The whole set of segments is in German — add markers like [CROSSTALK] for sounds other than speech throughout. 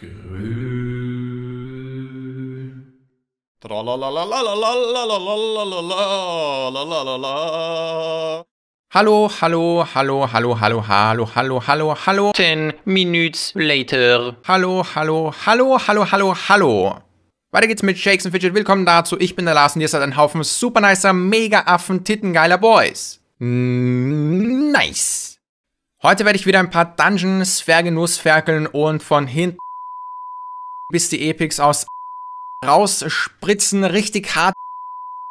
Grün. Hallo, hallo, hallo, hallo, hallo, hallo, hallo, hallo, hallo. Ten minutes later. Hallo, hallo, hallo, hallo, hallo, hallo. Weiter geht's mit Shakes and Fidget. Willkommen dazu. Ich bin der Lars und ihr seid ein Haufen super nicer, mega Affen, tittengeiler Boys. Nice. Heute werde ich wieder ein paar Dungeons, Fergenus, und von hinten bis die Epics aus rausspritzen, richtig hart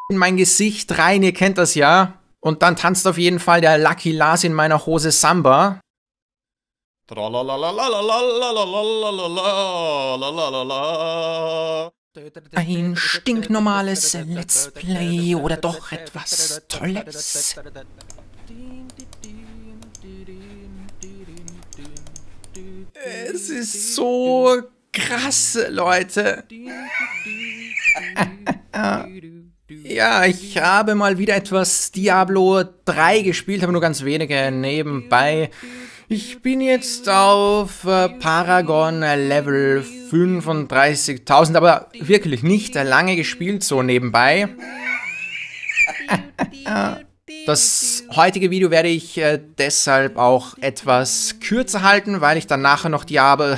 in mein Gesicht rein, ihr kennt das ja. Und dann tanzt auf jeden Fall der Lucky Lars in meiner Hose Samba. Ein stinknormales Let's Play oder doch etwas Tolles. Es ist so krass, Leute. [LAUGHS] ja, ich habe mal wieder etwas Diablo 3 gespielt, aber nur ganz wenige nebenbei. Ich bin jetzt auf äh, Paragon äh, Level 35.000, aber wirklich nicht lange gespielt, so nebenbei. [LAUGHS] Das heutige Video werde ich äh, deshalb auch etwas kürzer halten, weil ich dann nachher noch Diablo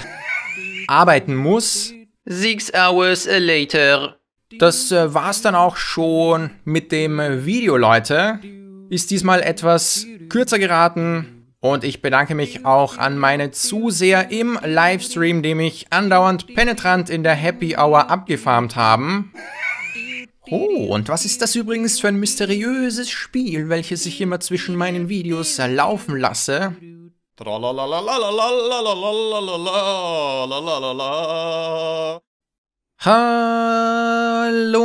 arbeiten muss. Six hours later. Das äh, war's dann auch schon mit dem Video, Leute. Ist diesmal etwas kürzer geraten. Und ich bedanke mich auch an meine Zuseher im Livestream, die mich andauernd penetrant in der Happy Hour abgefarmt haben. Oh, und was ist das übrigens für ein mysteriöses Spiel, welches ich immer zwischen meinen Videos laufen lasse? Hallo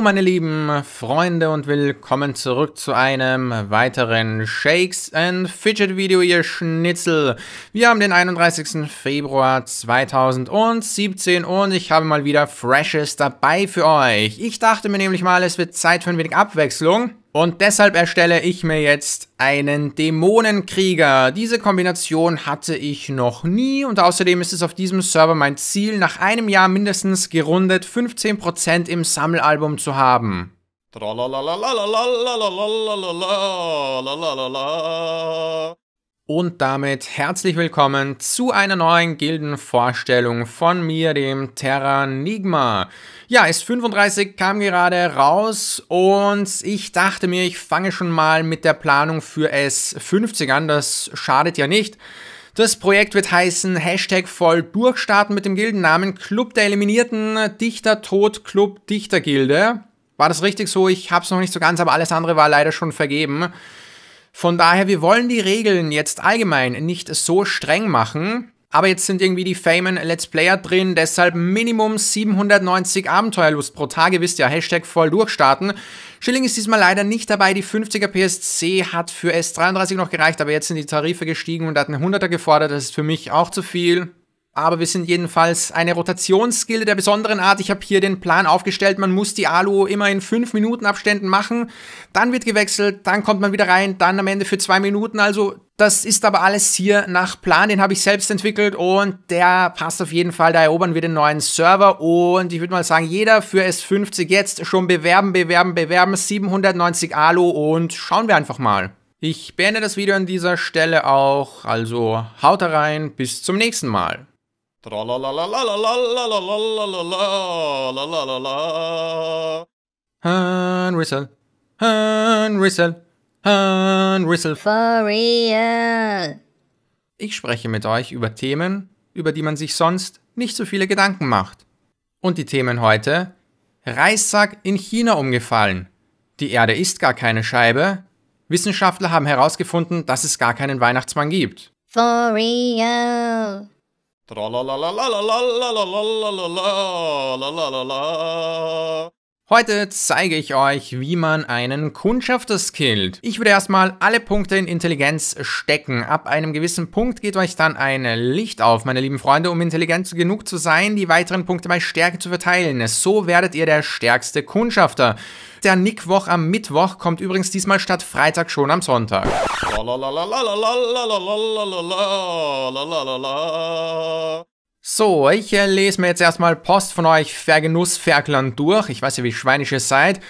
meine lieben Freunde und willkommen zurück zu einem weiteren Shakes and Fidget Video, ihr Schnitzel. Wir haben den 31. Februar 2017 und ich habe mal wieder Freshes dabei für euch. Ich dachte mir nämlich mal, es wird Zeit für ein wenig Abwechslung. Und deshalb erstelle ich mir jetzt einen Dämonenkrieger. Diese Kombination hatte ich noch nie und außerdem ist es auf diesem Server mein Ziel, nach einem Jahr mindestens gerundet 15% im Sammelalbum zu haben. Und damit herzlich willkommen zu einer neuen Gildenvorstellung von mir, dem Terranigma. Ja, S35 kam gerade raus und ich dachte mir, ich fange schon mal mit der Planung für S50 an, das schadet ja nicht. Das Projekt wird heißen Hashtag voll durchstarten mit dem Gildennamen Club der Eliminierten Dichter Tod Club Dichtergilde. War das richtig so? Ich hab's noch nicht so ganz, aber alles andere war leider schon vergeben. Von daher, wir wollen die Regeln jetzt allgemein nicht so streng machen. Aber jetzt sind irgendwie die Famen Let's Player drin, deshalb Minimum 790 Abenteuerlust pro Tage, wisst ihr, Hashtag voll durchstarten. Schilling ist diesmal leider nicht dabei. Die 50er PSC hat für S33 noch gereicht, aber jetzt sind die Tarife gestiegen und hat eine 100er gefordert. Das ist für mich auch zu viel. Aber wir sind jedenfalls eine Rotationsgilde der besonderen Art. Ich habe hier den Plan aufgestellt, man muss die Alu immer in 5 Minuten Abständen machen. Dann wird gewechselt, dann kommt man wieder rein, dann am Ende für 2 Minuten. Also das ist aber alles hier nach Plan, den habe ich selbst entwickelt und der passt auf jeden Fall. Da erobern wir den neuen Server und ich würde mal sagen, jeder für S50 jetzt schon bewerben, bewerben, bewerben. 790 Alu und schauen wir einfach mal. Ich beende das Video an dieser Stelle auch, also haut rein, bis zum nächsten Mal. Hanrisel, Hanrisel, Hanrisel. For real. Ich spreche mit euch über Themen, über die man sich sonst nicht so viele Gedanken macht. Und die Themen heute: Reissack in China umgefallen. Die Erde ist gar keine Scheibe. Wissenschaftler haben herausgefunden, dass es gar keinen Weihnachtsmann gibt. For real. Tra la la la la la la la la la la la la la la la Heute zeige ich euch, wie man einen Kundschafter skillt. Ich würde erstmal alle Punkte in Intelligenz stecken. Ab einem gewissen Punkt geht euch dann ein Licht auf, meine lieben Freunde, um intelligent genug zu sein, die weiteren Punkte bei Stärke zu verteilen. So werdet ihr der stärkste Kundschafter. Der Nickwoch am Mittwoch kommt übrigens diesmal statt Freitag schon am Sonntag. So, ich äh, lese mir jetzt erstmal Post von euch Vergenussferklern durch. Ich weiß ja, wie schweinisch ihr seid.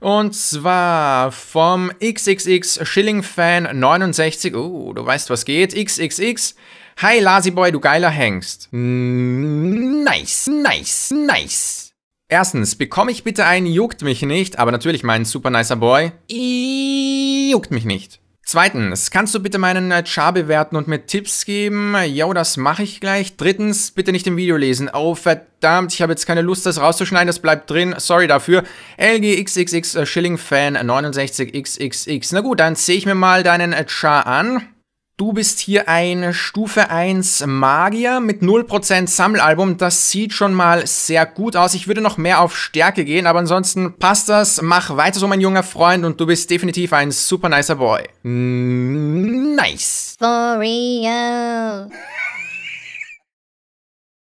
Und zwar vom XXX Schilling Fan 69. Oh, du weißt, was geht. XXX. Hi, Lazyboy, du geiler Hengst. Mm, nice, nice, nice. Erstens, bekomme ich bitte einen Juckt mich nicht, aber natürlich mein super nicer Boy. Juckt mich nicht. Zweitens, kannst du bitte meinen äh, Char bewerten und mir Tipps geben? Jo, das mache ich gleich. Drittens, bitte nicht im Video lesen. Oh, verdammt, ich habe jetzt keine Lust, das rauszuschneiden. Das bleibt drin. Sorry dafür. LGXXX äh, Schilling Fan 69XXX. Na gut, dann sehe ich mir mal deinen äh, Char an. Du bist hier ein Stufe 1 Magier mit 0% Sammelalbum. Das sieht schon mal sehr gut aus. Ich würde noch mehr auf Stärke gehen, aber ansonsten passt das. Mach weiter so, mein junger Freund, und du bist definitiv ein super nicer Boy. Nice. For real.